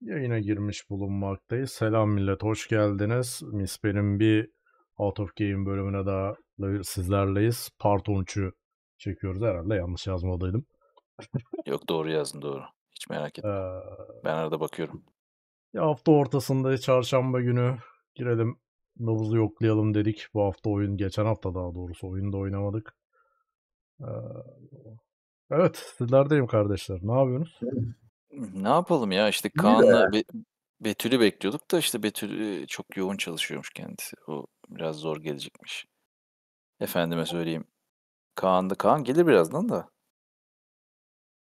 yayına girmiş bulunmaktayız. Selam millet, hoş geldiniz. Misper'in bir Out of Game bölümüne daha sizlerleyiz. Part 13'ü çekiyoruz herhalde. Yanlış yazmadıydım. Yok doğru yazdın doğru. Hiç merak etme. Ee, ben arada bakıyorum. Ya hafta ortasında çarşamba günü girelim. Nabızı yoklayalım dedik. Bu hafta oyun, geçen hafta daha doğrusu oyunda oynamadık. Ee, evet, sizlerdeyim kardeşler. Ne yapıyorsunuz? Ne yapalım ya işte Kaan'la Be- Betül'ü bekliyorduk da işte Betül çok yoğun çalışıyormuş kendisi. O biraz zor gelecekmiş. Efendime söyleyeyim. Kaan da Kaan gelir birazdan da.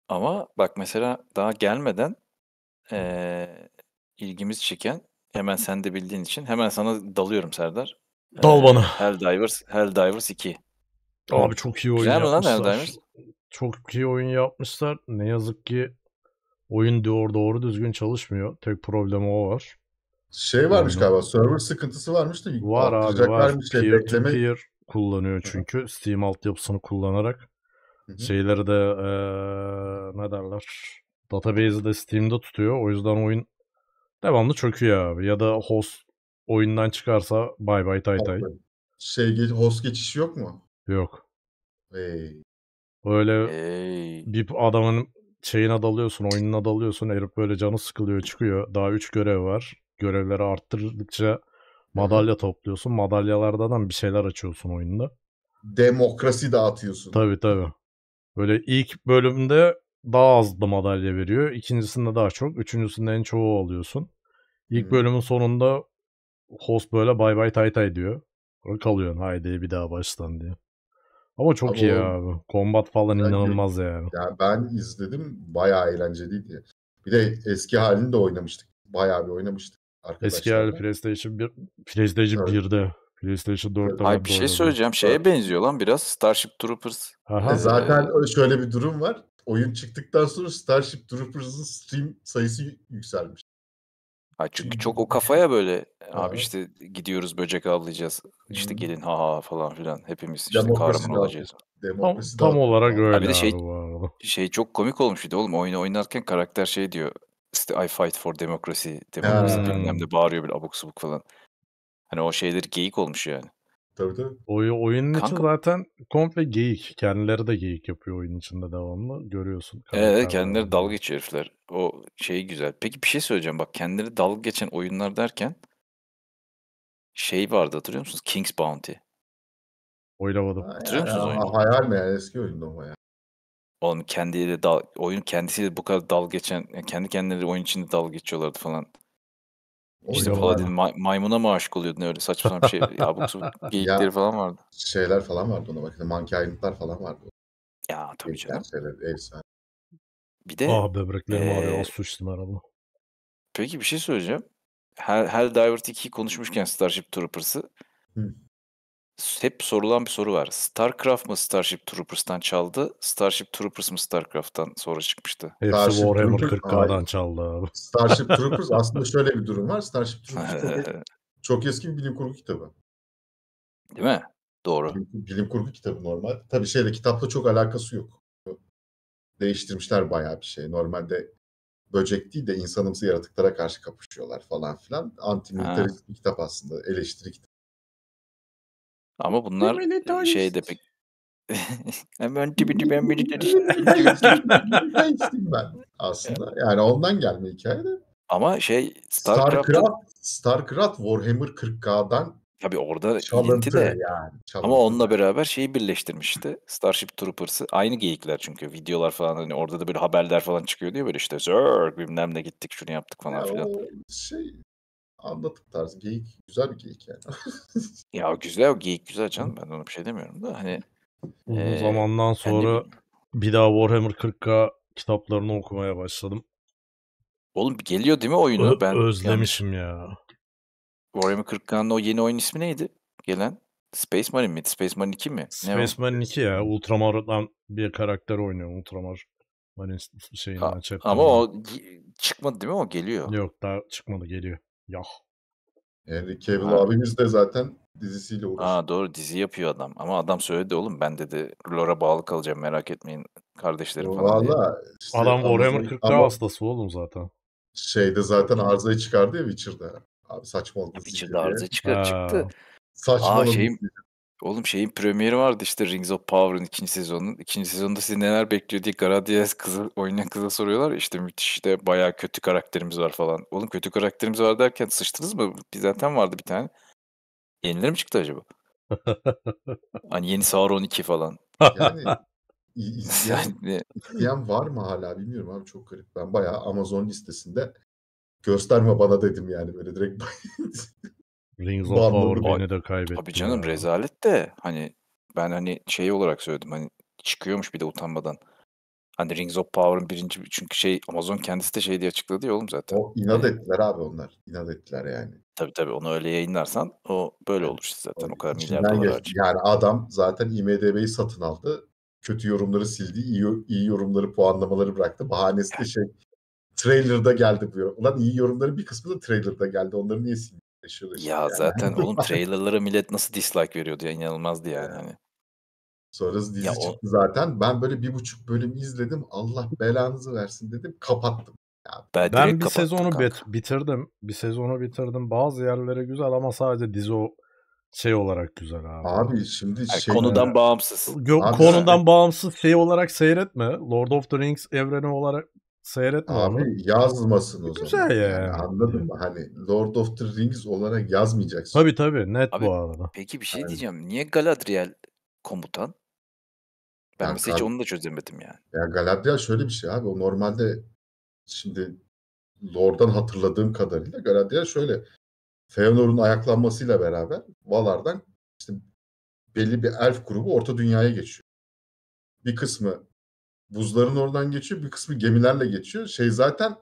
Ama bak mesela daha gelmeden eee ilgimizi çeken hemen sen de bildiğin için hemen sana dalıyorum Serdar. Dal Eee bana. Hell Divers 2. Abi çok iyi oyun Güzel mi lan yapmışlar. Helldivers? Çok iyi oyun yapmışlar. Ne yazık ki Oyun doğru, doğru düzgün çalışmıyor. Tek problemi o var. Şey varmış galiba server sıkıntısı varmış da var abi var. Şey, peer to peer kullanıyor çünkü Steam altyapısını kullanarak Hı-hı. şeyleri de ee, ne derler database'i de Steam'de tutuyor. O yüzden oyun devamlı çöküyor abi. Ya da host oyundan çıkarsa bay bay tay tay. Şey host geçişi yok mu? Yok. Hey. Öyle hey. bir adamın şeyine dalıyorsun, oyununa dalıyorsun. Herif böyle canı sıkılıyor, çıkıyor. Daha 3 görev var. Görevleri arttırdıkça madalya topluyorsun. Madalyalardan bir şeyler açıyorsun oyunda. Demokrasi dağıtıyorsun. Tabii tabii. Böyle ilk bölümde daha az da madalya veriyor. İkincisinde daha çok. Üçüncüsünde en çoğu alıyorsun. İlk hmm. bölümün sonunda host böyle bay bay tay tay diyor. Kalıyorsun haydi bir daha baştan diye. Ama çok abi iyi o... abi. Kombat falan ben inanılmaz ya. Yani. yani ben izledim bayağı eğlenceliydi. Bir de eski halini de oynamıştık. Bayağı bir oynamıştık. Eski hali PlayStation 1, PlayStation evet. 1'de. PlayStation 4'te. Ay bir şey söyleyeceğim. Şeye benziyor lan biraz Starship Troopers. Aha. E zaten şöyle bir durum var. Oyun çıktıktan sonra Starship Troopers'ın stream sayısı yükselmiş. Ha çünkü çok o kafaya böyle e, abi işte gidiyoruz böcek avlayacağız. Hı İşte gelin ha ha falan filan hepimiz işte kahraman Demokrasi olacağız. Tam, tam olarak Ha bir de şey abi şey çok komik olmuştu oğlum oyunu oynarken karakter şey diyor. İşte I fight for democracy, demokrasi Ha. bilmem Hmm. ne bağırıyor böyle abuk subuk falan. Hani o şeyler geyik olmuş yani. Tabii tabii. Oy, oyunun Kanka... içi zaten komple geyik. Kendileri de geyik yapıyor oyun içinde devamlı. Görüyorsun. Evet kendileri dalga geçiyor herifler. O şey güzel. Peki bir şey söyleyeceğim. Bak kendileri dalga geçen oyunlar derken şey vardı hatırlıyor musunuz? King's Bounty. Oylamadım. Hatırlıyor musunuz oyunu? Hayal mi yani? Eski oyunda o ya. Oğlum kendiyle dal, oyun kendisiyle bu kadar dal geçen, kendi kendileri oyun içinde dal geçiyorlardı falan. İşte Paladin ma- maymuna mı aşık oluyordun öyle saçma bir şey. ya bu geyikleri Ya, falan vardı. Şeyler falan vardı ona bakın Monkey Island'lar falan vardı. Ya tabii Geyikler canım. şeyler, efsane. Bir de Ah böbreklerim ağrıyor. Az Ee, su içtim herhalde. peki bir şey söyleyeceğim. Her her Helldiver 2'yi konuşmuşken Starship Troopers'ı Hı hep sorulan bir soru var. StarCraft mı Starship Troopers'tan çaldı? Starship Troopers mı StarCraft'tan sonra çıkmıştı? Hepsi Starship Warhammer Troopers, 40K'dan çaldı abi. Starship Troopers aslında şöyle bir durum var. Starship Troopers çok, eski bir bilim kurgu kitabı. Değil mi? Doğru. Bilim, bilim kurgu kitabı normal. Tabii şeyle kitapla çok alakası yok. Değiştirmişler bayağı bir şey. Normalde böcek değil de insanımsı yaratıklara karşı kapışıyorlar falan filan. Anti bir kitap aslında. Eleştiri kitabı. Ama bunlar şey de pek Hemen tipi ben bir ben ben aslında. Yani ondan gelme hikayede. Ama şey Starcraft, Starcraft, Warhammer 40K'dan Tabi orada çalıntı de. yani. Ama onunla beraber şeyi birleştirmişti. Starship Troopers'ı. Aynı geyikler çünkü videolar falan hani orada da böyle haberler falan çıkıyor diyor böyle işte Zerg bilmem ne gittik şunu yaptık falan ya filan. Şey anlatım tarzı geyik güzel bir geyik yani. ya güzel o geyik güzel canım ben ona bir şey demiyorum da hani uzun ee, zamandan sonra hani... bir daha Warhammer 40K kitaplarını okumaya başladım. Oğlum geliyor değil mi oyunu? Ö- ben özlemişim yani... ya. Warhammer 40K'nın o yeni oyun ismi neydi? Gelen Space Marine miydi? Space Marine 2 mi? Space o? Marine 2 ya. Ultramar'dan bir karakter oynuyor. Ultramar Marine şeyinden. Ha, ama o çıkmadı değil mi? O geliyor. Yok daha çıkmadı geliyor. Ya Henry Cavill Ha. abimiz de zaten dizisiyle uğraşıyor. Aa doğru dizi yapıyor adam. Ama adam söyledi oğlum ben dedi Lora bağlı kalacağım merak etmeyin kardeşlerim falan diye. işte Adam Warhammer 40K ama hastası oğlum zaten. şeyde zaten arızayı çıkardı ya Witcher'da. Abi saçmalık. Ya, Witcher'da arıza çıkar çıktı. Saçmalık. Aa, şeyim- Oğlum şeyin premieri vardı işte Rings of Power'ın ikinci sezonun, İkinci sezonda sizi neler bekliyor diye Gara kızı, oynayan kıza soruyorlar. İşte müthiş de baya kötü karakterimiz var falan. Oğlum kötü karakterimiz var derken sıçtınız mı? Bir zaten vardı bir tane. Yeniler mi çıktı acaba? hani yeni Sauron 2 falan. Yani yani... izleyen var mı hala bilmiyorum abi çok garip. Ben bayağı Amazon listesinde gösterme bana dedim yani böyle direkt Rings of Power Bane'i de kaybetti. Tabii canım ya. rezalet de hani ben hani şey olarak söyledim hani çıkıyormuş bir de utanmadan. Hani Rings of Power'ın birinci çünkü şey Amazon kendisi de şey diye açıkladı ya oğlum zaten. O inat ettiler abi onlar. İnat ettiler yani. Tabii tabii onu öyle yayınlarsan o böyle olur işte zaten o, o kadar milyar dolar harcı. Yani adam zaten IMDB'yi satın aldı. Kötü yorumları sildi. iyi, iyi yorumları puanlamaları bıraktı. Bahanesi de şey trailer'da geldi bu yorum. Ulan iyi yorumların bir kısmı da trailer'da geldi. Onları niye sildi? Ya yani. zaten oğlum trailerlara millet nasıl dislike veriyordu ya inanılmazdı yani. Hani. Sonrası dizi Ya o- zaten. Ben böyle bir buçuk bölüm izledim. Allah belanızı versin dedim. Kapattım. Ben Ben bir kapattım sezonu bit- bitirdim. Bir sezonu bitirdim. Bazı yerlere güzel ama sadece dizi o şey olarak güzel abi. Abi şimdi Yani şey... konudan bağımsız. Gö- Abi- konudan bağımsız şey olarak seyretme. Lord of the Rings evreni olarak Seyretme Abi yazmasın o zaman. Güzel ya. Yani anladın mı? Hani Lord of the Rings olarak yazmayacaksın. Tabii tabii net Abi, bu arada. Peki bir şey yani. diyeceğim. Niye Galadriel komutan? Ben yani, mesela hiç onu da çözemedim yani. Ya Galadriel şöyle bir şey abi. O normalde şimdi Lord'dan hatırladığım kadarıyla Galadriel şöyle Feanor'un ayaklanmasıyla beraber Valar'dan işte belli bir elf grubu Orta Dünya'ya geçiyor. Bir kısmı buzların oradan geçiyor. Bir kısmı gemilerle geçiyor. Şey zaten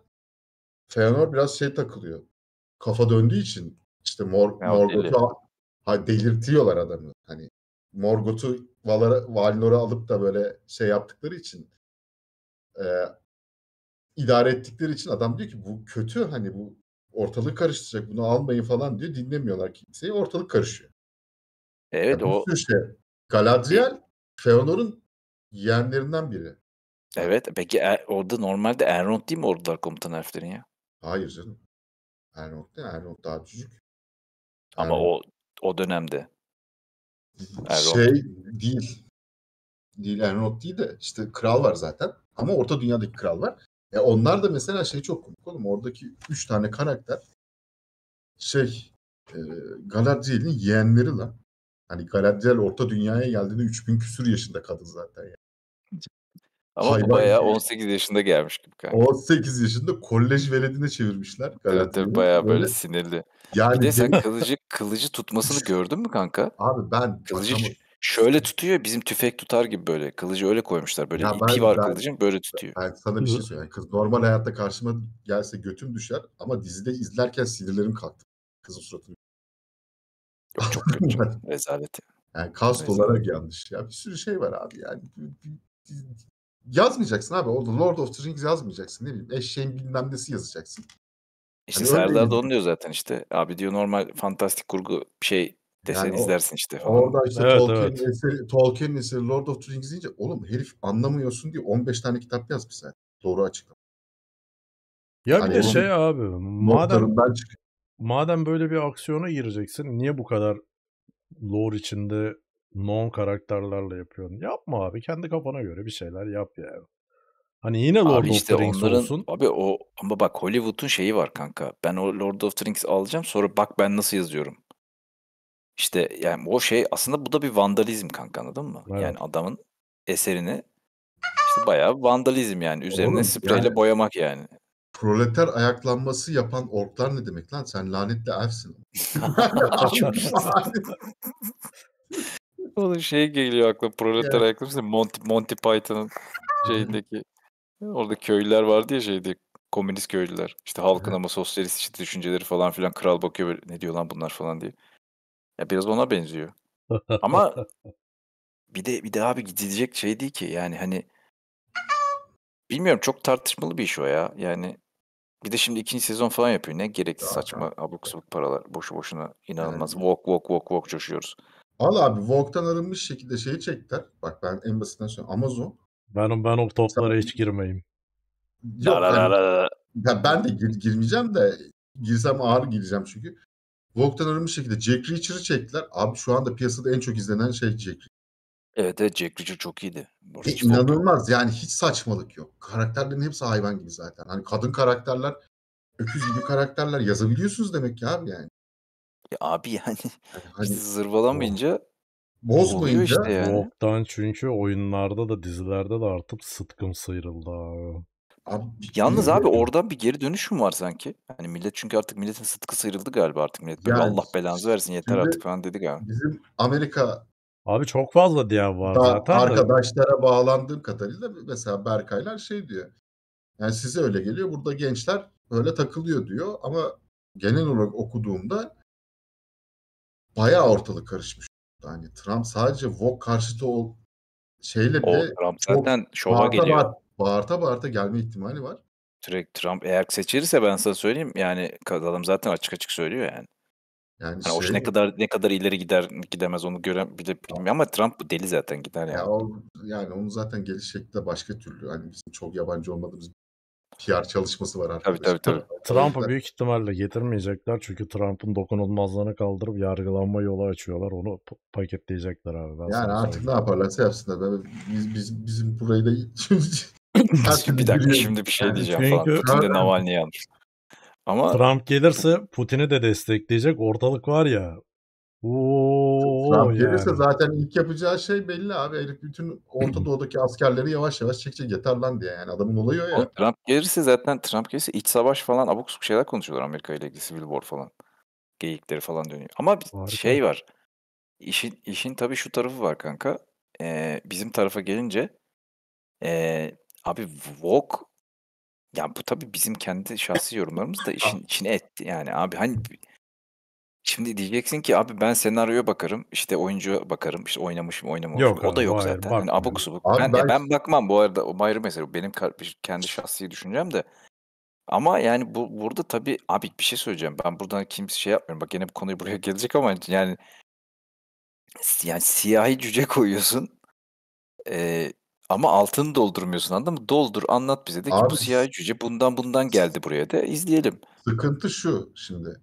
Feanor biraz şey takılıyor. Kafa döndüğü için işte Mor Morgoth'u ha, delirtiyorlar adamı. Hani Morgoth'u Valara, Valinor'a alıp da böyle şey yaptıkları için e, idare ettikleri için adam diyor ki bu kötü hani bu ortalık karıştıracak bunu almayın falan diyor. Dinlemiyorlar kimseyi ortalık karışıyor. Evet yani o. Işte, Galadriel Feanor'un yeğenlerinden biri. Evet. E, peki orada normalde Elrond değil mi ordular komutan elflerin ya? Hayır canım. Elrond değil. Elrond daha küçük. Ama Elrond. o o dönemde. Elrond. Şey değil. Değil Elrond değil de işte kral var zaten. Ama Orta Dünya'daki kral var. E onlar da mesela şey çok komik oğlum. Oradaki üç tane karakter şey e, Galadriel'in yeğenleri lan. Hani Galadriel Orta Dünya'ya geldiğinde 3000 küsür yaşında kadın zaten yani. Ama Hayvan bayağı 18 yaşında gelmiş gibi kanka. 18 yaşında kolej veledine çevirmişler. Evet tabii bayağı böyle, böyle sinirli. Yani bir de sen kılıcı kılıcı tutmasını gördün mü kanka? Abi ben kılıcı bakamam. şöyle tutuyor bizim tüfek tutar gibi böyle. Kılıcı öyle koymuşlar böyle ya ipi ben, var ben, kılıcın böyle tutuyor. Ben sana bir şey söyleyeyim. Kız normal hayatta karşıma gelse götüm düşer ama dizide izlerken sinirlerim kalktı. Kızın suratını. Yok çok kötü. Rezalet. Yani kast olarak yanlış. Ya bir sürü şey var abi yani Yazmayacaksın abi orada Lord of the Rings yazmayacaksın ne bileyim eşeğin bilmem nesi yazacaksın. İşte yani Serdar da onu diyor zaten işte. Abi diyor normal fantastik kurgu şey desen yani o, izlersin işte. Falan. Orada işte evet, Tolkien'in evet. eseri, Tolkien eseri Lord of the Rings deyince oğlum herif anlamıyorsun diye 15 tane kitap yazmış sen. Doğru açıklama. Ya bir hani de şey abi madem madem böyle bir aksiyona gireceksin niye bu kadar lore içinde non karakterlerle yapıyorsun. Yapma abi kendi kafana göre bir şeyler yap yani. Hani yine Lord abi of the Rings onların, olsun. Abi o ama bak Hollywood'un şeyi var kanka. Ben o Lord of the Rings alacağım sonra bak ben nasıl yazıyorum. İşte yani o şey aslında bu da bir vandalizm kanka anladın mı? Evet. Yani adamın eserini işte bayağı vandalizm yani üzerine Oğlum, spreyle yani, boyamak yani. Proleter ayaklanması yapan orklar ne demek lan? Sen lanetli elfsin. Onun şey geliyor aklıma proleter ayakkabısı Monty, Monty Python'ın şeyindeki orada köylüler vardı ya şeydi komünist köylüler. İşte halkın ama sosyalist işte düşünceleri falan filan kral bakıyor böyle, ne diyor lan bunlar falan diye. Ya biraz ona benziyor. Ama bir de bir de abi gidecek şey değil ki yani hani bilmiyorum çok tartışmalı bir iş o ya. Yani bir de şimdi ikinci sezon falan yapıyor. Ne gerekli saçma abuk sabuk paralar. Boşu boşuna inanılmaz. Walk walk walk walk coşuyoruz. Al abi Vogue'dan arınmış şekilde şeyi çektiler. Bak ben en basitinden söylüyorum. Amazon. Ben, ben o toplara hiç girmeyeyim. Yok, la, la, la, ya ben de gir, girmeyeceğim de girsem ağır gireceğim çünkü. Vogue'dan arınmış şekilde Jack Reacher'ı çektiler. Abi şu anda piyasada en çok izlenen şey Jack Reacher. Evet evet Jack Reacher çok iyiydi. E, inanılmaz yani hiç saçmalık yok. Karakterlerin hepsi hayvan gibi zaten. Hani kadın karakterler, öküz gibi karakterler yazabiliyorsunuz demek ki abi yani. Ya abi yani hani, zırvalamayınca bozmayınca işte yani. Boktan çünkü oyunlarda da dizilerde de artık sıtkım sıyrıldı abi. Abi, Yalnız abi oradan bir geri dönüş mü var sanki? Hani millet çünkü artık milletin sıtkı sıyrıldı galiba artık millet. Yani, Allah belanızı versin yeter artık falan dedi galiba. Bizim Amerika Abi çok fazla diyen var da, zaten. Arkadaşlara da. bağlandığım kadarıyla mesela Berkaylar şey diyor. Yani size öyle geliyor. Burada gençler öyle takılıyor diyor ama genel olarak okuduğumda bayağı ortalık karışmış. Hani Trump sadece Vogue karşıtı ol şeyle bile o Trump zaten şova bağırta geliyor. Bağırta, bağırta bağırta gelme ihtimali var. Direkt Trump eğer seçilirse ben sana söyleyeyim yani adam zaten açık açık söylüyor yani. Yani, yani şey... o ne kadar ne kadar ileri gider gidemez onu gören bile bilmiyorum ama Trump deli zaten gider yani. Ya o, yani onu zaten geliş şekli de başka türlü. Hani bizim çok yabancı olmadığımız PR çalışması var artık. Tabii tabii tabii. Trump'ı büyük ihtimalle getirmeyecekler çünkü Trump'ın dokunulmazlığını kaldırıp yargılanma yolu açıyorlar. Onu paketleyecekler abi. Ben yani artık ne yaparlarsa yapsınlar. Biz, biz, bizim burayı da bir dakika şimdi bir şey diyeceğim çünkü... falan. Putin de Navalny'yi Ama Trump gelirse Putin'i de destekleyecek ortalık var ya. Oo, Trump gelirse yani. zaten ilk yapacağı şey belli abi. Herif bütün Orta Doğu'daki askerleri yavaş yavaş çekecek yeter lan diye yani adamın oluyor ya. Trump gelirse zaten Trump gelirse iç savaş falan abuk subuk şeyler konuşuyorlar Amerika ile ilgili Civil War falan. Geyikleri falan dönüyor. Ama Harika. şey var. İşin, işin tabii şu tarafı var kanka. Ee, bizim tarafa gelince ee, abi Vogue yani bu tabii bizim kendi şahsi yorumlarımız da işin içine etti. Yani abi hani Şimdi diyeceksin ki abi ben senaryoya bakarım, işte oyuncuya bakarım, işte oynamış mı oynamamış mı? Yok O da yok hayır zaten. Hani bakmıyorum. abuk subuk. Abi Ben ben ben bakmam bu arada o ayrı mesele. Benim kendi şahsi düşüncem de. Ama yani bu burada tabii abi bir şey söyleyeceğim. Ben buradan kimse şey yapmıyorum. Bak yine bu konuyu buraya gelecek ama yani yani siyahi cüce koyuyorsun. eee, ama altını doldurmuyorsun anladın mı? Doldur anlat bize de ki bu siyahi cüce bundan bundan geldi buraya da izleyelim. sıkıntı şu şimdi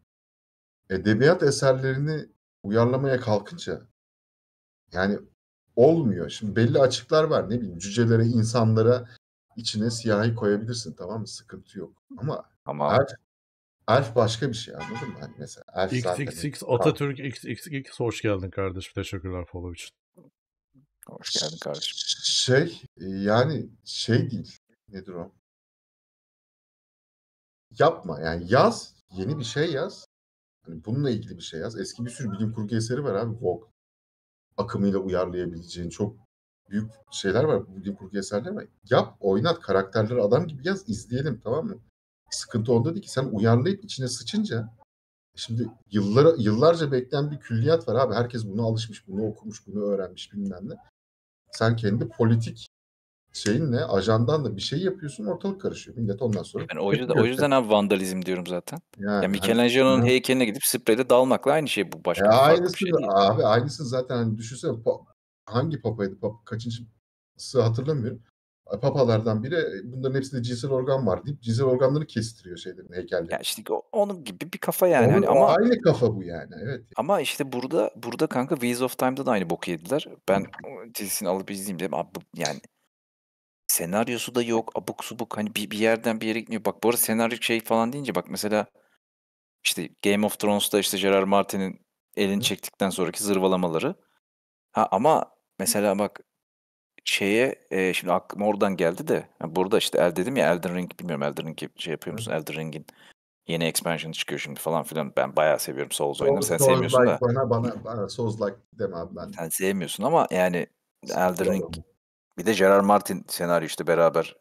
edebiyat eserlerini uyarlamaya kalkınca yani olmuyor. Şimdi belli açıklar var ne bileyim cücelere, insanlara içine siyahi koyabilirsin tamam mı? Sıkıntı yok. Ama, Ama... Elf, Elf başka bir şey anladın mı? Yani mesela Elf XXX zaten... X, Atatürk XXX hoş geldin kardeşim. Teşekkürler follow için. Hoş geldin kardeşim. Şey e, yani şey değil. Nedir o? Yapma yani yaz. Yeni bir şey yaz. Hani bununla ilgili bir şey yaz. Eski bir sürü bilim kurgu eseri var abi. Vogue akımıyla uyarlayabileceğin çok büyük şeyler var. Bilim kurgu eserleri var. Yap, oynat, karakterleri adam gibi yaz, izleyelim tamam mı? Sıkıntı onda değil ki. Sen uyarlayıp içine sıçınca şimdi yıllara, yıllarca bekleyen bir külliyat var abi. Herkes buna alışmış, bunu okumuş, bunu öğrenmiş bilmem ne. Sen kendi politik şeyinle, da bir şey yapıyorsun ortalık karışıyor. Millet ondan sonra... Yani o yüzden, o yüzden abi vandalizm diyorum zaten. Yani, yani Michelangelo'nun hani, heykeline gidip spreyle dalmakla aynı şey bu. Başka e, aynısı bir şey değil. Abi aynısı zaten hani düşünsene pa- hangi papaydı? Pap kaçıncısı hatırlamıyorum. E, papalardan biri e, bunların hepsinde cinsel organ var deyip cinsel organları kestiriyor şeylerin heykelleri. Ya işte onun gibi bir kafa yani. Onun, hani ama aynı kafa bu yani evet. Ama işte burada burada kanka Wheels of Time'da da aynı boku yediler. Ben dizisini alıp izleyeyim dedim. Abi, yani Senaryosu da yok. Abuk subuk hani bir, bir yerden bir yere gitmiyor. Bak bu arada senaryo şey falan deyince bak mesela işte Game of Thrones'ta işte Gerard Martin'in elini çektikten sonraki zırvalamaları. Ha ama mesela bak şeye e, şimdi aklım oradan geldi de yani burada işte el dedim ya Elden Ring bilmiyorum Elden Ring'i şey yapıyor musun? Elden Ring'in yeni expansion çıkıyor şimdi falan filan. Ben bayağı seviyorum Souls oyunları. Sen Souls sevmiyorsun like da. bana, bana Souls like deme abi ben. Sen sevmiyorsun ama yani Elden Ring bir de Gerard Martin senaryo işte beraber.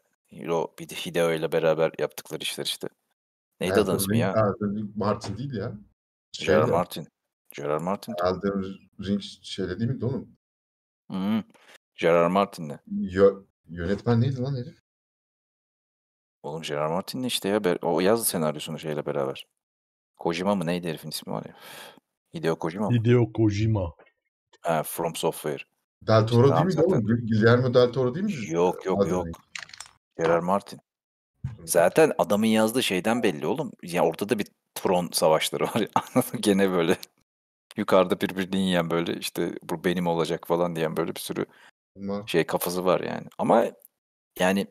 O bir de Hideo ile beraber yaptıkları işler işte. Neydi Elden ismi ya? Elden Martin değil ya. Şey Gerard Martin. Gerard Martin. Elden Ring şeyle değil miydi oğlum? Hı. Gerard Martin'le. Yo, yönetmen neydi lan herif? Oğlum Gerard Martin'le işte ya. O yazdı senaryosunu şeyle beraber. Kojima mı neydi herifin ismi var ya? Hideo Kojima mı? Hideo Kojima. Ha, From Software. Del Toro değil mi zaten. oğlum? Guillermo Del Toro değil mi? Yok yok Adem. yok. Gerard Martin. Zaten adamın yazdığı şeyden belli oğlum. Yani ortada bir Tron savaşları var. gene böyle yukarıda birbirini yiyen böyle işte bu benim olacak falan diyen böyle bir sürü şey kafası var yani. Ama yani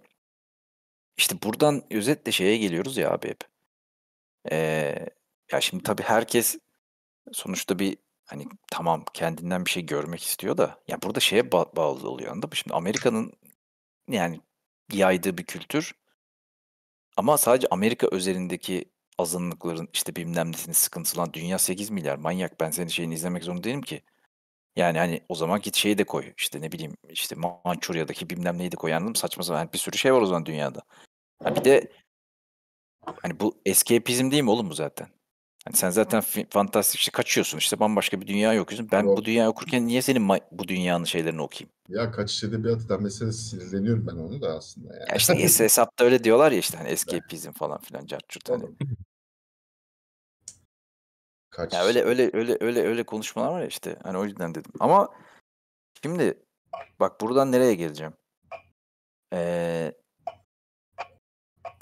işte buradan özetle şeye geliyoruz ya abi hep. Ee, ya şimdi tabii herkes sonuçta bir hani tamam kendinden bir şey görmek istiyor da ya burada şeye ba- bağlı oluyor anladın mı? Şimdi Amerika'nın yani yaydığı bir kültür ama sadece Amerika üzerindeki azınlıkların işte bilmem nesini sıkıntılan dünya 8 milyar manyak ben senin şeyini izlemek zorunda değilim ki. Yani hani o zaman git şeyi de koy işte ne bileyim işte Mançurya'daki bilmem neyi de koy anladın mı? Saçma sapan yani bir sürü şey var o zaman dünyada. Ha bir de hani bu eski eskapizm değil mi oğlum bu zaten? Hani sen zaten fantastik işte kaçıyorsun işte bambaşka bir dünya okuyorsun. Ben Yok. bu dünyayı okurken niye senin bu dünyanın şeylerini okuyayım? Ya kaçış edebiyatı mesela sinirleniyorum ben onu da aslında. Yani. Ya işte hesapta öyle diyorlar ya işte hani escapizm falan filan cartçurt hani. Kaç. Ya öyle öyle öyle öyle öyle konuşmalar var ya işte. Hani o yüzden dedim. Ama şimdi bak buradan nereye geleceğim? Ee,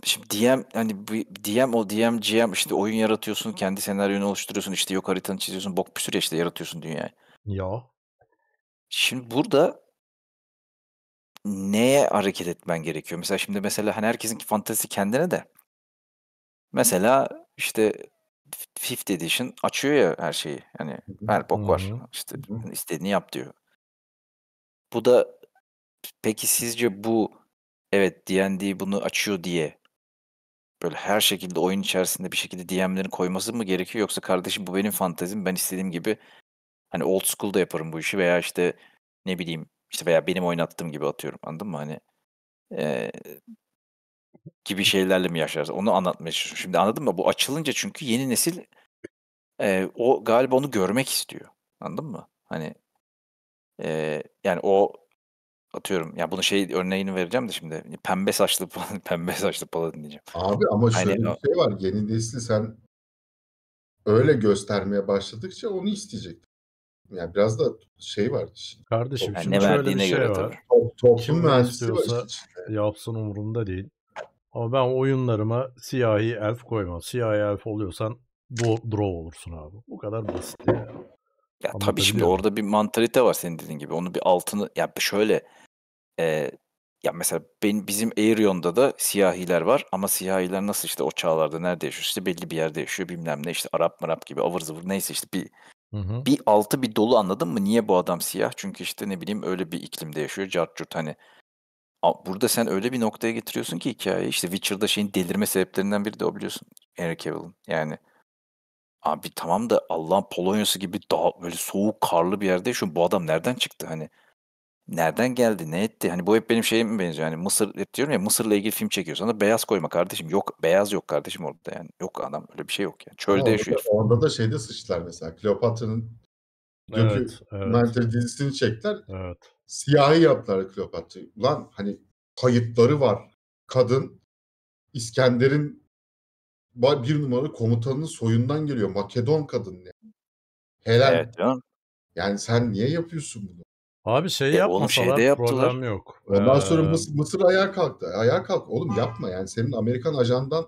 Şimdi DM hani DM o DM GM işte oyun yaratıyorsun, kendi senaryonu oluşturuyorsun, işte yok haritanı çiziyorsun, bok bir sürü işte yaratıyorsun dünyayı. Ya. Şimdi burada neye hareket etmen gerekiyor? Mesela şimdi mesela hani herkesin fantezisi kendine de. Mesela işte 50 Edition açıyor ya her şeyi. Hani her bok var. İşte istediğini yap diyor. Bu da peki sizce bu evet D&D bunu açıyor diye böyle her şekilde oyun içerisinde bir şekilde DM'lerini koyması mı gerekiyor yoksa kardeşim bu benim fantezim ben istediğim gibi hani old school da yaparım bu işi veya işte ne bileyim işte veya benim oynattığım gibi atıyorum anladın mı hani e, gibi şeylerle mi yaşarız onu anlatmaya çalışıyorum. Şimdi anladın mı bu açılınca çünkü yeni nesil e, o galiba onu görmek istiyor anladın mı hani e, yani o atıyorum ya bunu şey örneğini vereceğim de şimdi pembe saçlı pembe saçlı paladin diyeceğim. Abi ama şöyle Aynen bir şey var. Yeni nesli sen öyle göstermeye başladıkça onu isteyecek. Yani biraz da şey var. Şimdi. Kardeşim yani şimdi ne şöyle bir şey göre var. Tabii. Top, toplum mühendisliği Yapsın umurumda değil. Ama ben oyunlarıma siyahi elf koymam. Siyahi elf oluyorsan bu draw olursun abi. Bu kadar basit ya. Ya tabii şimdi orada bir mantalite var senin dediğin gibi. Onu bir altını ya şöyle e, ya mesela benim, bizim Eryon'da da siyahiler var ama siyahiler nasıl işte o çağlarda nerede yaşıyor? işte belli bir yerde yaşıyor bilmem ne işte Arap Marap gibi avır zıvır neyse işte bir Bir altı bir dolu anladın mı? Niye bu adam siyah? Çünkü işte ne bileyim öyle bir iklimde yaşıyor. Cartçurt hani burada sen öyle bir noktaya getiriyorsun ki hikayeyi. İşte Witcher'da şeyin delirme sebeplerinden biri de o biliyorsun. Henry Cavill'ın. Yani abi tamam da Allah'ın Polonya'sı gibi daha böyle soğuk karlı bir yerde yaşıyor. Bu adam nereden çıktı hani? Nereden geldi? Ne etti? Hani bu hep benim şeyime benziyor. yani Mısır diyorum ya Mısır'la ilgili film çekiyorsan da beyaz koyma kardeşim. Yok beyaz yok kardeşim orada yani. Yok adam öyle bir şey yok yani. Çölde Ama yaşıyor. Orada, orada da şeyde sıçtılar mesela. Kleopatra'nın Gökü evet, evet. dizisini çektiler. Evet. Siyahi yaptılar Kleopatra'yı. Ulan hani kayıtları var. Kadın İskender'in bir numaralı komutanının soyundan geliyor. Makedon kadın yani. Helen. Evet canım. Yani sen niye yapıyorsun bunu? Abi şey e, yapmasalar şeyde yaptılar. problem yok. Ondan ee... sonra Mısır, Mısır ayağa kalktı. Ayağa kalk oğlum yapma yani senin Amerikan ajandan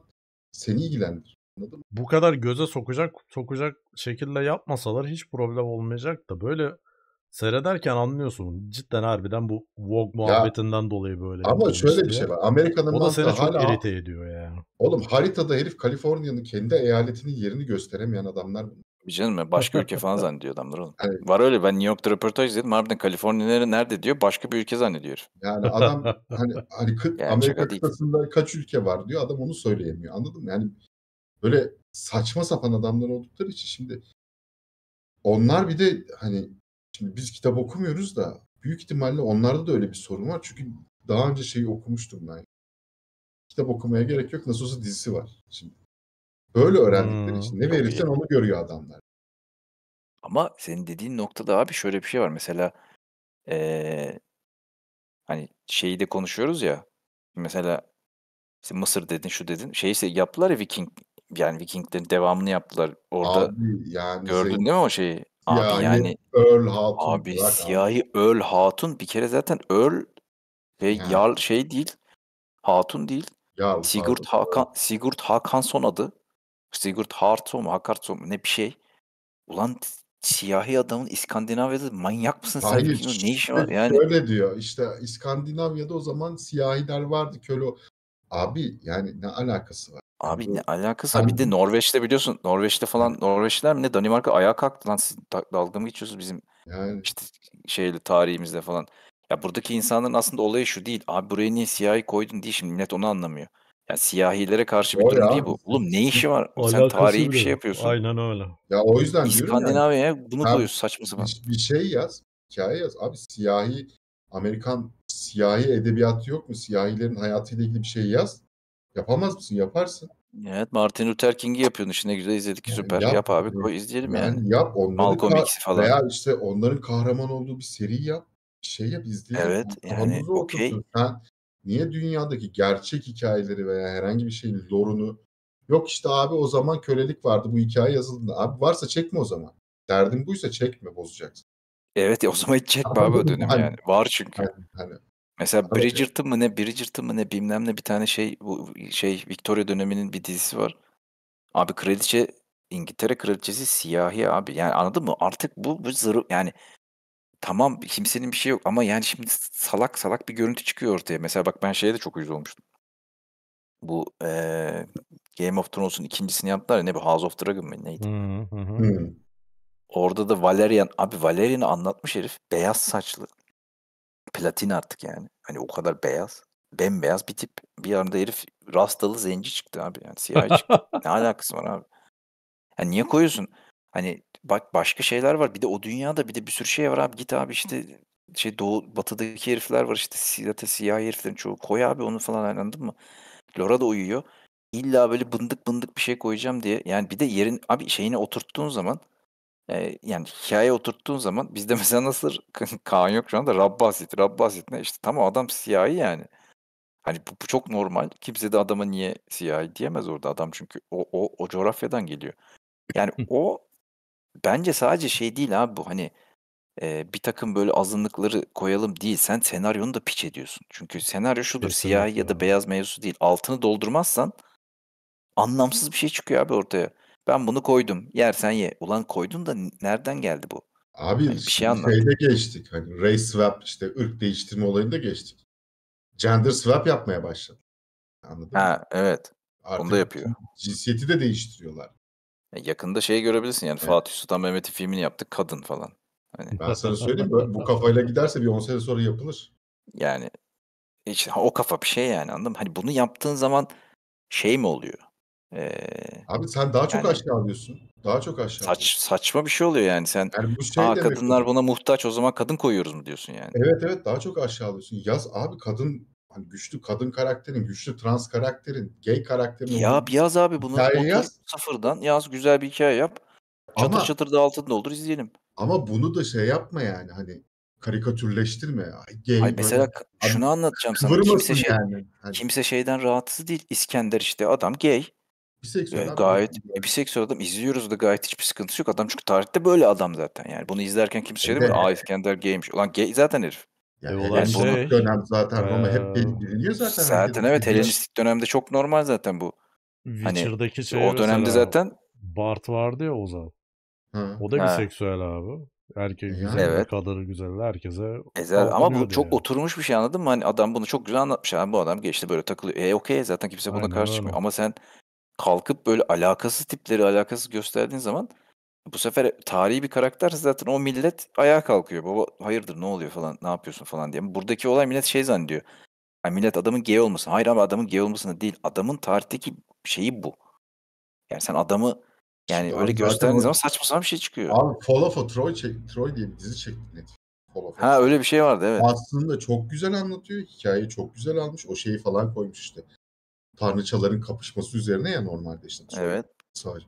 seni ilgilendir. Anladın mı? Bu kadar göze sokacak sokacak şekilde yapmasalar hiç problem olmayacak da böyle seyrederken anlıyorsun cidden harbiden bu Vogue muhabbetinden ya, dolayı böyle. Ama şöyle bir şey var. Amerika'nın o da seni çok irite ediyor yani. Oğlum haritada herif Kaliforniya'nın kendi eyaletinin yerini gösteremeyen adamlar bunlar. Bir canım ya başka ülke falan zannediyor adamlar oğlum. Evet. Var öyle ben New York'ta röportaj izledim. Harbiden Kaliforniyaları nerede diyor başka bir ülke zannediyor. Yani adam hani, hani kıt, Yani Amerika şaka değil. kıtasında kaç ülke var diyor adam onu söyleyemiyor anladın mı? Yani böyle saçma sapan adamlar oldukları için şimdi onlar bir de hani şimdi biz kitap okumuyoruz da büyük ihtimalle onlarda da öyle bir sorun var. Çünkü daha önce şeyi okumuştum ben. Kitap okumaya gerek yok. Nasıl olsa dizisi var. Şimdi Böyle öğrendikleri Hmm, için ne verirsen onu görüyor adamlar. Ama senin dediğin noktada abi şöyle bir şey var. Mesela eee, hani şeyi de konuşuyoruz ya. Mesela işte Mısır dedin, şu dedin. şey ise yaptılar ya Viking yani Vikinglerin devamını yaptılar. Orada Abi yani gördün Zeyn değil mi o şeyi? Abi yani yani Earl Hatun abi bırak abi. siyahi Earl Hatun bir kere zaten Earl ve Yani Jarl şey değil. Hatun değil. Yarl Sigurd pardon. Earl. Hakan Sigurd Hakanson adı. Sigurd Hartso mu Hakartso mu ne bir şey. Ulan siyahi adamın İskandinavya'da manyak mısın sen? Hayır, sen? Ne işi var yani? Öyle diyor işte İskandinavya'da o zaman siyahiler vardı köle. Abi yani ne alakası var? Abi ne alakası var? Bir de Norveç'te biliyorsun Norveç'te falan Norveçliler mi ne Danimarka ayağa kalktı lan siz dalga mı geçiyorsunuz bizim yani. işte şeyli tarihimizde falan. Ya buradaki insanların aslında olayı şu değil. Abi buraya niye siyahi koydun diye şimdi millet onu anlamıyor. Ya siyahilere karşı bir O durum ya. değil bu. Oğlum ne işi var? Sen tarihi bir bile şey yapıyorsun. Aynen öyle. Ya o yüzden diyorum yani bunu Ha, saçma sapan. bir, şey yaz, hikaye yaz. Abi siyahi Amerikan siyahi edebiyatı yok mu? Siyahilerin hayatıyla ilgili bir şey yaz. Yapamaz mısın? Yaparsın. Evet Martin Luther King'i yapıyorsun işte güzel izledik Yani süper. yap. Yap abi koy izleyelim yani. Yani yap onların Malcolm X falan. veya işte onların kahraman olduğu bir seri yap. Bir şey yap izleyelim. Evet, yani okey. Niye dünyadaki gerçek hikayeleri veya herhangi bir şeyin lorunu yok işte abi o zaman kölelik vardı bu hikaye yazıldığında. Abi varsa çekme o zaman. Derdin buysa çekme bozacaksın. Evet o zaman hiç çekme abi o dönem hani, yani. Var çünkü. Hani, hani. Mesela Bridgerton mı ne Bridgerton mı ne bilmem ne bir tane şey bu şey Victoria döneminin bir dizisi var. Abi kraliçe İngiltere kraliçesi siyahi abi. Yani anladın mı? Artık bu, bu zırh yani Tamam, kimsenin bir şey yok ama yani şimdi salak salak bir görüntü çıkıyor ortaya. Mesela bak ben şeye de çok uyuz olmuştum. Bu, eee, Game of Thrones'un ikincisini yaptılar ya ne bu House of Dragon mı neydi? Orada da Valerian abi Valerian'ı anlatmış herif beyaz saçlı. Platin artık yani. Hani o kadar beyaz. Bembeyaz bir tip. Bir anda herif rastalı zenci çıktı abi yani siyahi çıktı. Ne alakası var abi? Ya niye koyuyorsun? Hani bak başka şeyler var. Bir de o dünyada bir de bir sürü şey var abi. Git abi işte şey doğu batıdaki herifler var işte zaten siyah heriflerin çoğu. Koy abi onu falan anladın mı? Lora da uyuyor. İlla böyle bındık bındık bir şey koyacağım diye. Yani bir de yerin abi şeyini oturttuğun zaman e, yani hikaye oturttuğun zaman bizde mesela nasıl kan yok şu anda Rabbasit. Rabbasit ne? işte tamam adam siyahi yani. Hani bu, bu çok normal. Kimse de adama niye siyahi diyemez orada adam çünkü o o, o coğrafyadan geliyor. Yani o Bence sadece şey değil abi bu hani e, bir takım böyle azınlıkları koyalım değil. Sen senaryonu da piç ediyorsun. Çünkü senaryo şudur Kesinlikle siyah ya da beyaz mevzusu değil. Altını doldurmazsan anlamsız bir şey çıkıyor abi ortaya. Ben bunu koydum. Yersen ye. Ulan koydun da nereden geldi bu? Abi yani bir şey şeyde geçtik. Hani race swap işte ırk değiştirme olayında geçtik. Gender swap yapmaya başladı. Anladın ha, mı? Evet. Artık Onu da yapıyor. Cinsiyeti de değiştiriyorlar yakında şeyi görebilirsin yani evet. Fatih Sultan Mehmet'in filmini yaptık kadın falan. Hani. Ben sana söyleyeyim bu kafayla giderse bir 10 sene sonra yapılır. Yani işte, o kafa bir şey yani anladın mı? Hani bunu yaptığın zaman şey mi oluyor? Ee, Abi sen daha çok yani, aşağılıyorsun. Daha çok aşağı. Saç, saçma bir şey oluyor yani sen. Yani bu şey Aa, kadınlar buna muhtaç o zaman kadın koyuyoruz mu diyorsun yani? Evet evet daha çok aşağılıyorsun. Yaz abi kadın hani güçlü kadın karakterin, güçlü trans karakterin, gay karakterin. Ya bir yaz abi bunu otur, yaz. sıfırdan yaz güzel bir hikaye yap. Çatır ama, çatır da altında olur izleyelim. Ama bunu da şey yapma yani hani karikatürleştirme. Gay Ay mesela böyle, hani şunu anlatacağım sana. Kimse, şey, yani. hani. kimse şeyden rahatsız değil. İskender işte adam gay. Biseksüel ee, e, gayet adam. biseksüel adam izliyoruz da gayet hiçbir sıkıntısı yok. Adam çünkü tarihte böyle adam zaten yani. Bunu izlerken kimse şey demiyor. Aa İskender gaymiş. Ulan gay zaten herif. Ya yani olan şey, dönem zaten ee, Roma hep biliniyor zaten. Zaten evet Helenistik dönemde çok normal zaten bu. Hani Witcher'daki hani, şey o dönemde zaten Bart vardı ya Ozan. O da bir seksüel abi. Erkek e güzel, evet. kadını güzel, herkese. Ezel, ama bu yani. çok oturmuş bir şey anladın mı? Hani adam bunu çok güzel anlatmış. Yani bu adam geçti böyle takılıyor. E okey zaten kimse buna Aynen, karşı çıkmıyor. Ama sen kalkıp böyle alakasız tipleri alakasız gösterdiğin zaman bu sefer tarihi bir karakter zaten o millet ayağa kalkıyor. Baba hayırdır ne oluyor falan ne yapıyorsun falan diye. Buradaki olay millet şey zannediyor. Yani millet adamın gay olmasın. Hayır ama adamın gay olmasına değil. Adamın tarihteki şeyi bu. Yani sen adamı yani abi öyle gösterdiğin zaman saçma sapan bir şey çıkıyor. Abi Fall of a Troy, çek, Troy diye bir dizi çekti Netflix. Ha öyle bir şey vardı evet. Aslında çok güzel anlatıyor. Hikayeyi çok güzel almış. O şeyi falan koymuş işte. Tanrıçaların kapışması üzerine ya normalde işte. Evet. Sadece.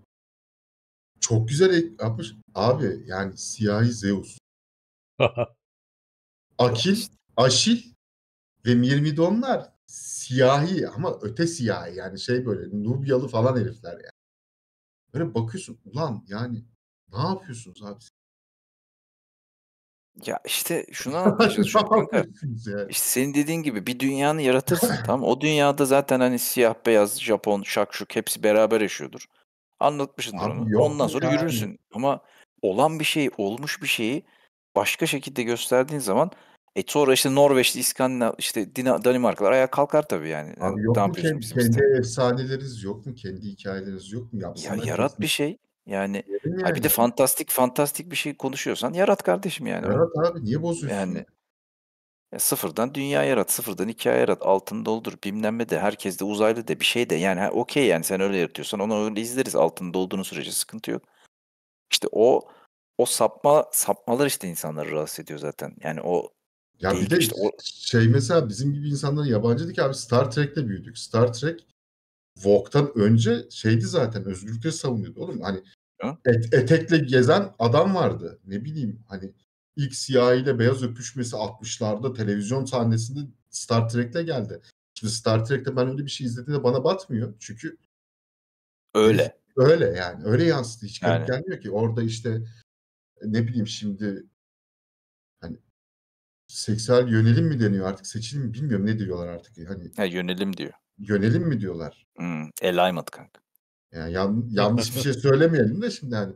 Çok güzel yapmış. Abi yani siyahi Zeus. Akil, Aşil ve Mirmidonlar siyahi ama öte siyahi yani şey böyle Nubyalı falan herifler yani. Böyle bakıyorsun ulan yani ne yapıyorsunuz abi? Ya işte şunu anlatacağız. İşte senin dediğin gibi bir dünyanı yaratırsın tam O dünyada zaten hani siyah beyaz Japon şakşuk hepsi beraber yaşıyordur. Anlatmışsın Abi durumu. Ondan sonra yani. yürürsün. Ama olan bir şey, olmuş bir şeyi başka şekilde gösterdiğin zaman e sonra işte Norveçli, İskandinav, işte Dina- Danimarkalar ayağa kalkar tabii yani. Abi ee, yok mu yapıyorsun kendi, bizim kendi işte? efsaneleriniz yok mu? Kendi hikayeleriniz yok mu? Ya Yapsınlar yarat bir şey. Yani Yerim ha bir de fantastik fantastik bir şey konuşuyorsan yarat kardeşim yani. Yarat abi niye bozuyorsun? Yani e, sıfırdan dünya yarat, sıfırdan hikaye yarat, altını doldur, bilmem ne de, herkes de uzaylı de bir şey de. Yani okey yani sen öyle yaratıyorsan onu öyle izleriz. Altını dolduğunun sürece sıkıntı yok. İşte o o sapma sapmalar işte insanları rahatsız ediyor zaten. Yani o ya bir de işte o... şey mesela bizim gibi insanlar yabancı değil abi Star Trek'te büyüdük. Star Trek Vogue'dan önce şeydi zaten özgürlükleri savunuyordu oğlum. Hani et, etekle gezen adam vardı. Ne bileyim hani ilk siyah ile beyaz öpüşmesi 60'larda televizyon sahnesinde Star Trek'le geldi. Şimdi Star Trek'te ben öyle bir şey izlediğimde bana batmıyor. Çünkü öyle. Öyle yani. Öyle yansıtı. Hiç yani. gelmiyor ki. Orada işte ne bileyim şimdi hani seksüel yönelim mi deniyor artık seçilim mi bilmiyorum ne diyorlar artık hani ha, yönelim diyor yönelim mi diyorlar hmm, alignment kanka yani yan, yanlış bir şey söylemeyelim de şimdi hani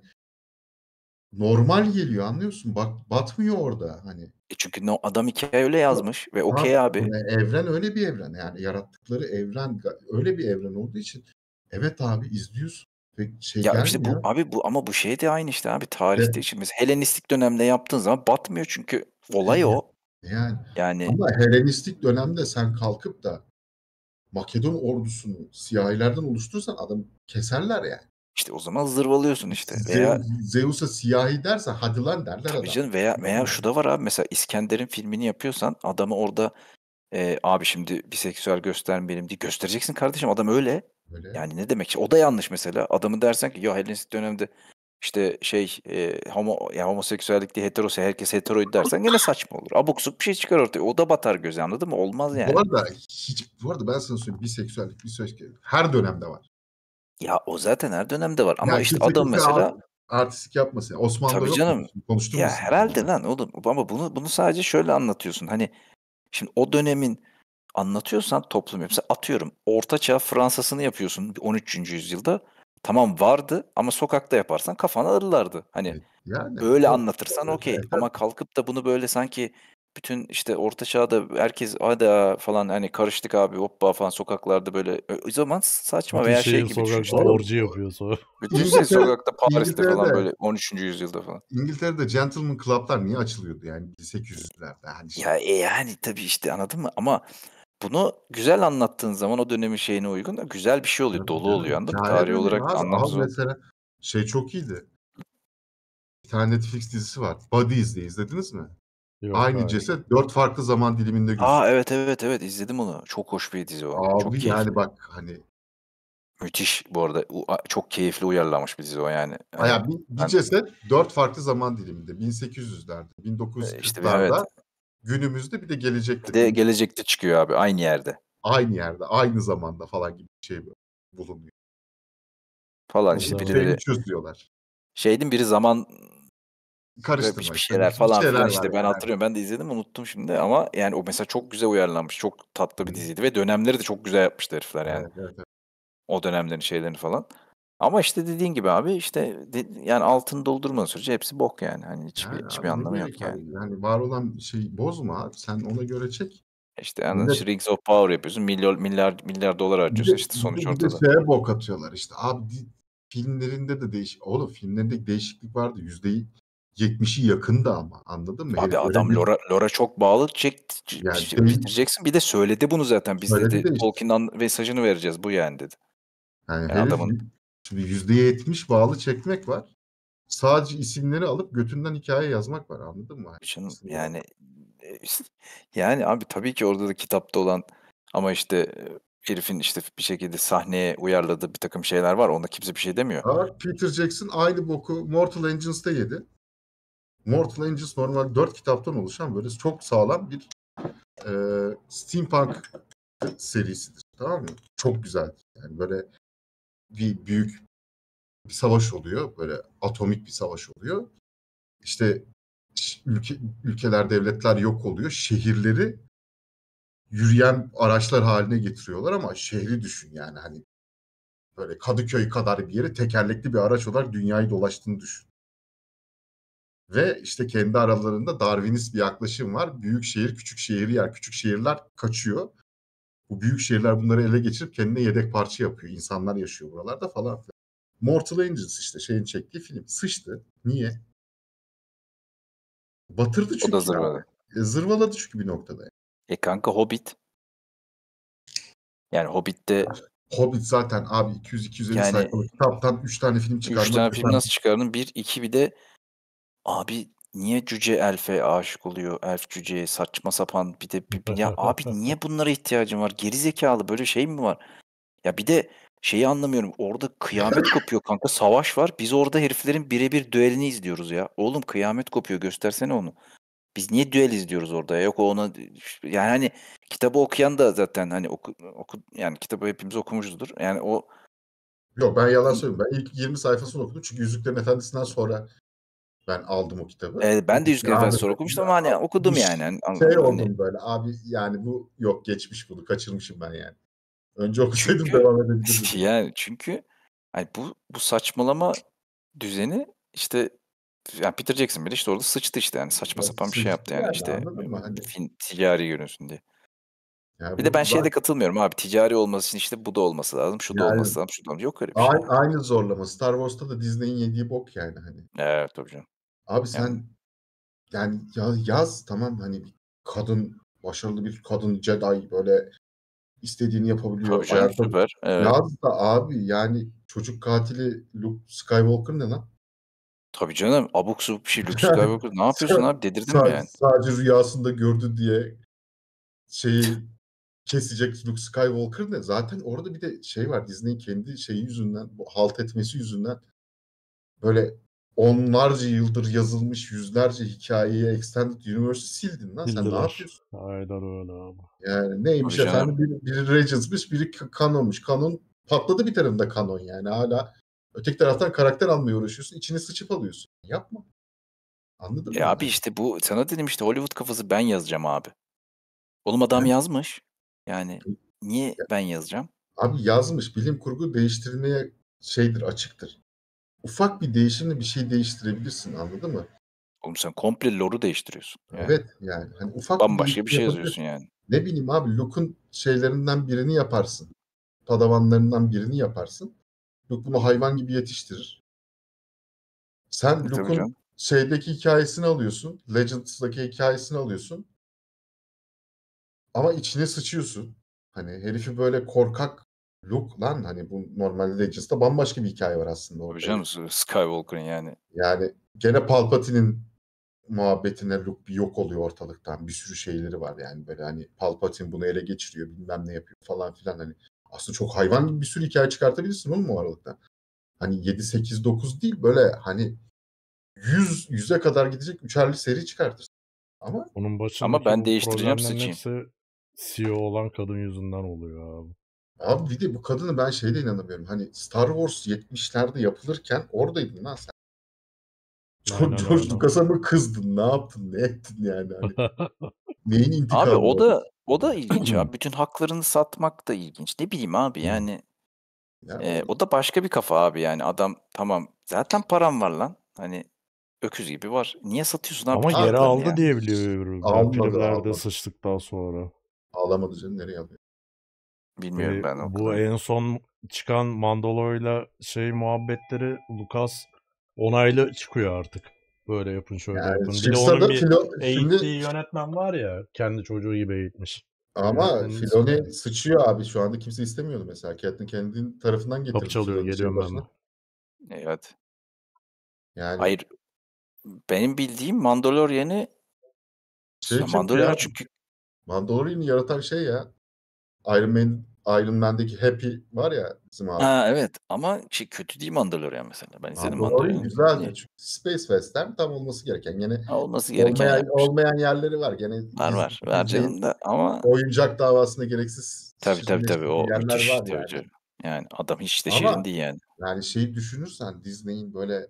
normal geliyor anlıyorsun. Bak batmıyor orada hani. E çünkü no, adam hikaye öyle yazmış ve okey abi. evren öyle bir evren yani yarattıkları evren öyle bir evren olduğu için evet abi izliyorsun. Pek şey ya işte bu ya. abi bu ama bu şey de aynı işte abi tarihte evet. şimdi Helenistik dönemde yaptığın zaman batmıyor çünkü olay evet. o. Yani. yani ama Helenistik dönemde sen kalkıp da Makedon ordusunu siyahilerden oluşturursan adam keserler yani. İşte o zaman zırvalıyorsun işte. Veya Zeus'a siyahi derse hadi lan derler Tabii adam. canım veya veya şu da var abi mesela İskender'in filmini yapıyorsan adamı orada e, abi şimdi biseksüel göstermeyelim diye göstereceksin kardeşim adam öyle. öyle. Yani ne demek? O da yanlış mesela. Adamı dersen ki ya Helenistik dönemde işte şey e, homo ya homoseksüellik diye heterosu herkes heteroydu dersen gene saçma olur. Abuk subuk bir şey çıkar ortaya. O da batar göze anladın mı? Olmaz yani. Bu arada hiç bu arada ben sana söyleyeyim biseksüellik bir söz her dönemde var. Ya o zaten her dönemde var ama yani işte adam mesela artistik yapmasın. Osmanlı Tabii canım. Konuştun ya herhalde yani. lan oğlum ama bunu bunu sadece şöyle anlatıyorsun. Hani şimdi o dönemin anlatıyorsan toplum hepsi atıyorum orta çağ Fransa'sını yapıyorsun 13. yüzyılda. Tamam vardı ama sokakta yaparsan kafana alırlardı. Hani e, yani, böyle anlatırsan okey ama kalkıp da bunu böyle sanki bütün işte orta çağda herkes ada falan hani karıştık abi hoppa falan sokaklarda böyle o zaman saçma bütün veya şey, şey gibi sokakta işte. orcu yapıyor sonra. Bütün şey sokakta Paris'te falan böyle 13. yüzyılda falan. İngiltere'de gentleman club'lar niye açılıyordu yani 1800'lerde? Yani. şimdi... Ya e, yani tabii işte anladın mı ama bunu güzel anlattığın zaman o dönemin şeyine uygun da güzel bir şey oluyor. Dolu oluyor anladın mı? Tarih olarak anlamsız. Mesela şey çok iyiydi. Bir tane Netflix dizisi var. Bodies diye izlediniz mi? Yok Aynı abi. ceset dört farklı zaman diliminde gözüküyor. Aa evet evet evet izledim onu. Çok hoş bir dizi o. Abi çok keyifli. yani bak hani müthiş bu arada U- a- çok keyifli uyarlanmış bir dizi o yani. Aya yani bir, bir ben- ceset dört farklı zaman diliminde 1800'lerde, 1940'larda, İşte bir evet. günümüzde bir de gelecekte. Bir de gelecekte çıkıyor abi aynı yerde aynı yerde, aynı zamanda falan gibi bir şey bulunuyor. falan işte birileri Şeyi çözüyorlar. şeydin biri zaman karıştırma. Bir şeyler falan şeyler falan işte ben yani. hatırlıyorum. Ben de izledim unuttum şimdi ama yani o mesela çok güzel uyarlanmış. Çok tatlı bir diziydi ve dönemleri de çok güzel yapmıştı herifler yani. Evet, evet, evet. O dönemlerin şeylerini falan. Ama işte dediğin gibi abi işte yani altını doldurmadan sürece hepsi bok yani. Hani hiçbir, yani hiçbir anlamı yok yani. yani. var olan şey bozma abi. Sen ona göre çek. İşte yani de, Rings of Power yapıyorsun. Milyar milyar milyar dolar harcıyorsun işte sonuç ortada. Bir de şeye bok atıyorlar işte. Abi filmlerinde de değiş oğlum filmlerinde değişiklik vardı. Yüzde 70'i yakında ama anladın mı? Abi Herif adam bir... Lora, Lora çok bağlı çek, yani, bitireceksin. Bir de söyledi bunu zaten. Biz dedi de Tolkien'dan işte. mesajını vereceğiz bu yani dedi. Yani, yani adamın... Şimdi %70 bağlı çekmek var. Sadece isimleri alıp götünden hikaye yazmak var anladın mı? Canım, yani e, yani abi tabii ki orada da kitapta olan ama işte e, herifin işte bir şekilde sahneye uyarladığı bir takım şeyler var. onda kimse bir şey demiyor. Peter Jackson aynı boku Mortal Engines*te yedi. Mortal Engines normal 4 kitaptan oluşan böyle çok sağlam bir e, steampunk serisidir. Tamam mı? Çok güzeldir. Yani böyle bir büyük bir savaş oluyor. Böyle atomik bir savaş oluyor. İşte ülke, ülkeler, devletler yok oluyor. Şehirleri yürüyen araçlar haline getiriyorlar ama şehri düşün yani hani böyle Kadıköy kadar bir yere tekerlekli bir araç olarak dünyayı dolaştığını düşün. Ve işte kendi aralarında Darwinist bir yaklaşım var. Büyük şehir, küçük şehir yer. Küçük şehirler kaçıyor. Bu büyük şehirler bunları ele geçirip kendine yedek parça yapıyor. İnsanlar yaşıyor buralarda falan Mortal Engines işte şeyin çektiği film. Sıçtı. Niye? Batırdı çünkü. O da zırvaladı. E, zırvaladı çünkü bir noktada. Yani. E kanka Hobbit. Yani Hobbit'te Hobbit zaten abi 200-250 yani, sayfalık kitaptan 3 tane film çıkarmak. 3 tane film nasıl çıkardın? 1, 2 bir de Abi niye cüce elfe aşık oluyor? Elf cüceye saçma sapan bir de bir- ya abi niye bunlara ihtiyacın var? Geri zekalı böyle şey mi var? Ya bir de şeyi anlamıyorum. Orada kıyamet kopuyor kanka. Savaş var. Biz orada heriflerin birebir düelini izliyoruz ya. Oğlum kıyamet kopuyor. Göstersene onu. Biz niye düel izliyoruz orada? Yok o ona yani hani kitabı okuyan da zaten hani oku, oku yani kitabı hepimiz okumuşuzdur. Yani o Yok ben yalan söyleyeyim. Ben ilk 20 sayfasını okudum. Çünkü Yüzüklerin Efendisi'nden sonra ben aldım o kitabı. Evet, ben de 100 kere felsefe okumuştum ama hani okudum şey yani. yani. Şey oldum böyle abi yani bu yok geçmiş bunu kaçırmışım ben yani. Önce okusaydım çünkü, devam edebilirdim. Yani çünkü hani bu bu saçmalama düzeni işte yani Peter Jackson bile işte orada sıçtı işte yani saçma evet, sapan bir şey yaptı yani, yani işte hani. fin, ticari görünsün diye. Yani bir de ben şeyde katılmıyorum abi ticari olması için işte bu da olması lazım şu yani, da olması lazım şu da olması lazım. yok öyle bir aynı, şey. Aynı zorlama Star Wars'ta da Disney'in yediği bok yani hani. Evet tabii canım. Abi sen yani, ya, yaz tamam hani bir kadın başarılı bir kadın Jedi böyle istediğini yapabiliyor. Tabii canım, süper. Evet. Yaz da abi yani çocuk katili Luke Skywalker ne lan? Tabii canım abuk subuk bir şey Luke Skywalker ne yapıyorsun abi dedirdin sadece, mi yani? Sadece rüyasında gördü diye şeyi kesecek Luke Skywalker ne? Zaten orada bir de şey var Disney'in kendi şeyi yüzünden bu halt etmesi yüzünden böyle onlarca yıldır yazılmış yüzlerce hikayeyi Extended Universe'ı sildin lan. Sen ne yapıyorsun? Aynen öyle abi. Yani neymiş Tabii canım. efendim biri, biri Regents'mış biri Canon'muş. Canon patladı bir tarafında kanon yani hala. Öteki taraftan karakter almaya uğraşıyorsun. içine sıçıp alıyorsun. Yapma. Anladın e mı? abi işte bu sana dedim işte Hollywood kafası ben yazacağım abi. Oğlum adam yazmış. Yani niye ben yazacağım? Abi yazmış. Bilim kurgu değiştirmeye şeydir, açıktır ufak bir değişimle bir şey değiştirebilirsin anladın mı? Oğlum sen komple lore'u değiştiriyorsun. Yani. Evet yani. Hani ufak Bambaşka bir, bir şey yazıyorsun yani. Ne bileyim abi Luke'un şeylerinden birini yaparsın. Padavanlarından birini yaparsın. Luke bunu hayvan gibi yetiştirir. Sen e, Luke'un şeydeki hikayesini alıyorsun. Legends'daki hikayesini alıyorsun. Ama içine sıçıyorsun. Hani herifi böyle korkak Luke lan hani bu normal Legends'da bambaşka bir hikaye var aslında. Orada. Hocam Skywalker'ın yani. Yani gene Palpatine'in muhabbetine Luke bir yok oluyor ortalıktan. Bir sürü şeyleri var yani böyle hani Palpatine bunu ele geçiriyor bilmem ne yapıyor falan filan hani. Aslında çok hayvan gibi bir sürü hikaye çıkartabilirsin oğlum o aralıktan. Hani 7, 8, 9 değil böyle hani 100, 100'e kadar gidecek üçerli seri çıkartırsın. Ama, Onun ama ben değiştireceğim seçeyim. CEO olan kadın yüzünden oluyor abi. Abi bir de bu kadını ben şeyde inanamıyorum. Hani Star Wars 70'lerde yapılırken oradaydın lan sen. Aynen, George Lucas'a mı kızdın? Ne yaptın? Ne ettin yani? Hani neyin intikamı? Abi o da o da ilginç abi. Bütün haklarını satmak da ilginç. Ne bileyim abi yani. e, o da başka bir kafa abi yani. Adam tamam zaten param var lan. Hani öküz gibi var. Niye satıyorsun abi? Ama geri aldı ya? diye biliyorum. Almadı, almadı. sıçtıktan sonra. Ağlamadı canım nereye aldı? Bilmiyorum e, ben o Bu kadar. en son çıkan Mandalo'yla şey muhabbetleri Lucas onaylı çıkıyor artık. Böyle yapın şöyle yani yapın. Bir de onun bir filo... eğittiği şimdi... yönetmen var ya kendi çocuğu gibi eğitmiş. Ama Filoni yani. sıçıyor abi şu anda kimse istemiyordu mesela. Kendi kendinin tarafından getirmiş. Kapı çalıyor geliyorum ben de. Evet. Yani... Hayır. Benim bildiğim Mandalorian'ı şey Mandalorian çünkü Mandalorian'ı yaratan şey ya Iron Man Iron Man'deki Happy var ya bizim abi. Ha, evet ama şey, kötü değil Mandalorian mesela. Ben izledim Mandalorian. Güzel. çünkü Space Western tam olması gereken. Gene ha, olması gereken. Olmayan, yapmış. olmayan yerleri var. Gene var var. Var canında ama. Oyuncak davasında gereksiz. Tabii tabii tabii. O müthiş, var tabii yani. Canım. yani adam hiç de ama, şirin değil yani. Yani şeyi düşünürsen Disney'in böyle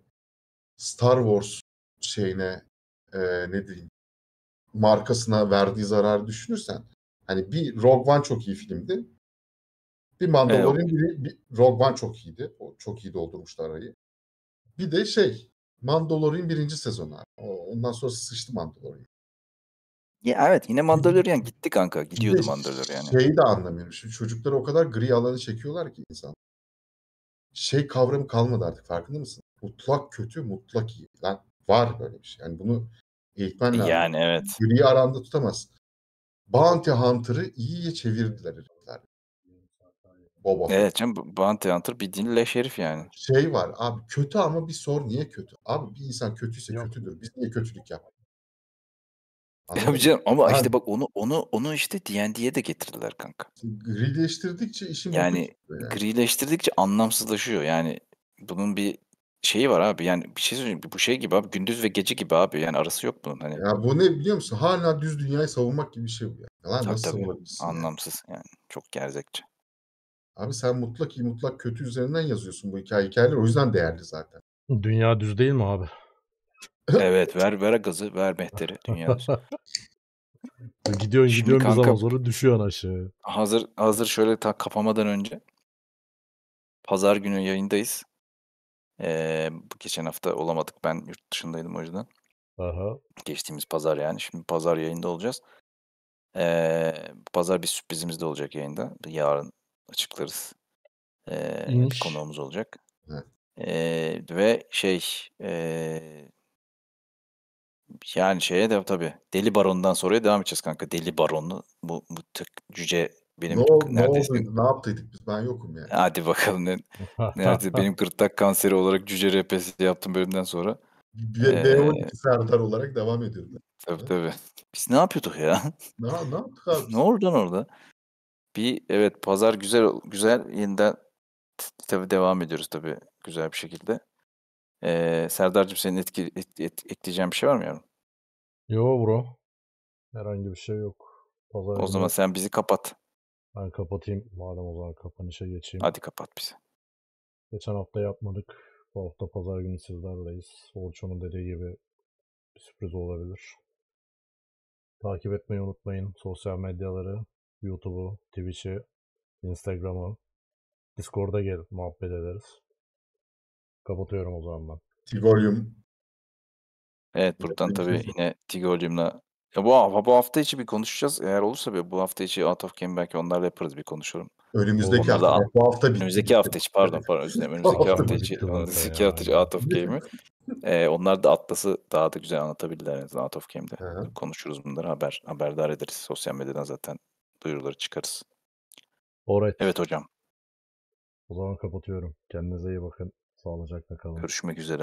Star Wars şeyine e, ne diyeyim markasına verdiği zararı düşünürsen Hani bir Rogue One çok iyi filmdi. Bir Mandalorian evet. bir Rogue One çok iyiydi. O çok iyi doldurmuştu arayı. Bir de şey Mandalorian birinci sezonu. Ondan sonra sıçtı Mandalorian. Ya evet yine Mandalorian gitti kanka. Gidiyordu işte Mandalorian. Şeyi de anlamıyorum. Şimdi çocuklar o kadar gri alanı çekiyorlar ki insan. Şey kavramı kalmadı artık farkında mısın? Mutlak kötü, mutlak iyi. Lan var böyle bir şey. Yani bunu eğitmen lazım. Yani evet. Griyi aranda tutamazsın. Bounty Hunter'ı iyiye çevirdiler herifler. Boba Evet canım Bounty Hunter bir dinle şerif yani. Şey var abi kötü ama bir sor niye kötü? Abi bir insan kötüyse Yok. kötüdür. Biz niye kötülük yapalım? Abi canım ama yani, işte bak onu onu onu işte D&D'ye de getirdiler kanka. Grileştirdikçe işin yani, yani grileştirdikçe anlamsızlaşıyor. Yani bunun bir Şeyi var abi, yani, bir şey söyleyeyim, bu şey gibi abi, gündüz ve gece gibi abi, yani, arası yok bunun, hani. Ya, bu ne biliyor musun? Hala düz dünyayı savunmak gibi bir şey bu ya. Ya, lan Tabii, nasıl tabii. Anlamsız, yani, çok gerzekçe. Abi, sen mutlak iyi, mutlak kötü üzerinden yazıyorsun bu hikâye. Hikâyeler o yüzden değerli zaten. Dünya düz değil mi abi? Evet, ver ver gazı, ver mehteri, dünya düz. Gidiyorsun, Şimdi gidiyorsun bir zaman sonra düşüyorsun aşağıya. hazır hazır şöyle ta kapamadan önce, pazar günü yayındayız. Ee, geçen hafta olamadık. Ben yurt dışındaydım o yüzden. Aha. Geçtiğimiz pazar yani. Şimdi pazar yayında olacağız. Ee, pazar bir sürprizimiz de olacak yayında. Yarın açıklarız. Ee, bir İyiymiş. konuğumuz olacak. Ee, ve şey ee, yani şeye de tabii Deli Baron'dan sonra devam edeceğiz kanka. Deli Baron'u bu, bu tık cüce benim ne, ol, neredeyse... ne, oldu, ne yaptıydık biz? Ben yokum yani. Hadi bakalım. Ne, nerede benim gırtlak kanseri olarak cüce repesi yaptım bölümden sonra. B12 ee... Serdar olarak devam ediyorum. Tabii tabii. Biz ne yapıyorduk ya? Ne, ne yaptık abi? ne oradan orada? Bir evet pazar güzel güzel yeniden tabii devam ediyoruz tabii güzel bir şekilde. Ee, Serdar'cığım senin etki, et, et, ekleyeceğin bir şey var mı yavrum? Yo bro. Herhangi bir şey yok. Pazar o zaman sen bizi kapat. Ben kapatayım madem o zaman kapanışa geçeyim. Hadi kapat bizi. Geçen hafta yapmadık. Bu hafta pazar günü sizlerleyiz. Orçun'un dediği gibi bir sürpriz olabilir. Takip etmeyi unutmayın. Sosyal medyaları, YouTube'u, Twitch'i, Instagram'ı, Discord'a gel muhabbet ederiz. Kapatıyorum o zaman ben. Tigolium. Evet buradan tabii yine Tigolium'la ya bu, ha- bu hafta içi bir konuşacağız. Eğer olursa bir bu hafta içi Out of Game belki onlarla yaparız bir konuşurum. Önümüzdeki Onlarla- hafta. Bu hafta bitti. Önümüzdeki hafta içi pardon pardon özür dilerim. Önümüzdeki hafta içi Bitti önümüzdeki hafta içi Out of Game'i. Ee, onlar da Atlas'ı daha da güzel anlatabilirler en azından Out of Game'de. Hı hı. Konuşuruz bunları haber haberdar ederiz. Sosyal medyadan zaten duyuruları çıkarız. Alright. Evet hocam O zaman kapatıyorum. Kendinize iyi bakın. Sağlıcakla kalın. görüşmek üzere.